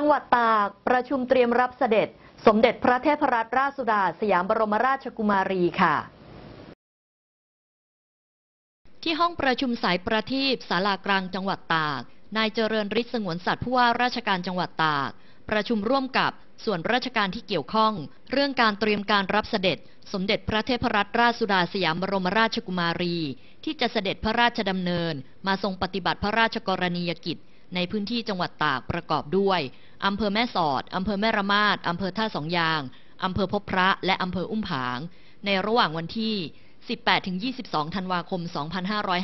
จังหวัดตาก ประชุมเตรียมรับเสด็จสมเด็จพระเทพรัตนราชสุดา สยามบรมราชกุมารีค่ะ ที่ห้องประชุมสายประทีปศาลากลางจังหวัดตาก นายเจริญฤทธิ์สงวนสัตว์ผู้ว่าราชการจังหวัดตาก ประชุมร่วมกับส่วนราชการที่เกี่ยวข้อง เรื่องการเตรียมการรับเสด็จสมเด็จพระเทพรัตนราชสุดาสยามบรมราชกุมารี ที่จะเสด็จพระราชดำเนิน มาทรงปฏิบัติพระราชกรณียกิจในพื้นที่จังหวัดตากประกอบด้วย อำเภอแม่สอด อำเภอแม่ระมาดอำเภอท่าสองยาง อำเภอพบพระ และอำเภออุ้มผาง ในระหว่างวันที่ 18-22 ธันวาคม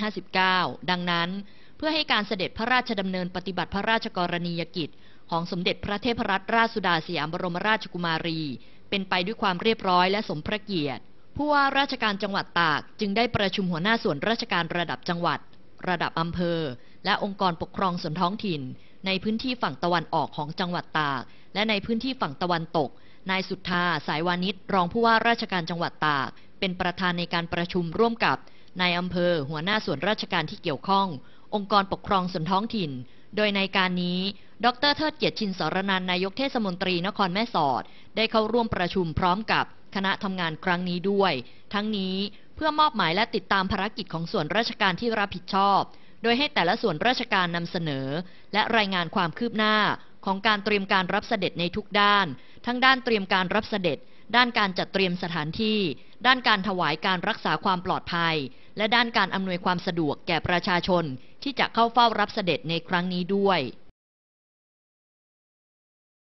2559 ดังนั้น เพื่อให้การเสด็จพระราชดำเนินปฏิบัติพระราชกรณียกิจ ของสมเด็จพระเทพรัตนราชสุดาสยามบรมราชกุมารี เป็นไปด้วยความเรียบร้อย และสมพระเกียรติ ผู้ว่าราชการจังหวัดตากจึงได้ประชุมหัวหน้าส่วนราชการระดับจังหวัดระดับอำเภอ และองค์กรปกครองส่วนท้องถิ่น ในพื้นที่ฝั่งตะวันออกของจังหวัดตาก และในพื้นที่ฝั่งตะวันตก นายสุทธา สายวานิชรองผู้ว่าราชการจังหวัดตาก เป็นประธานในการประชุมร่วมกับนายอำเภอหัวหน้าส่วนราชการที่เกี่ยวข้อง องค์กรปกครองส่วนท้องถิ่น โดยในการนี้ ดรเทิดเกียรติชินสรนันนายกเทศมนตรีนครแม่สอดได้เข้าร่วมประชุมพร้อมกับคณะทำงานครั้งนี้ด้วย ทั้งนี้เพื่อมอบหมายและติดตามภารกิจของส่วนราชการที่รับผิดชอบ โดยให้แต่ละส่วนราชการนำเสนอ และรายงานความคืบหน้า ของการเตรียมการรับเสด็จในทุกด้าน ทั้งด้านเตรียมการรับเสด็จ ด้านการจัดเตรียมสถานที่ ด้านการถวายการรักษาความปลอดภัย และด้านการอำนวยความสะดวกแก่ประชาชน ที่จะเข้าเฝ้ารับเสด็จในครั้งนี้ด้วย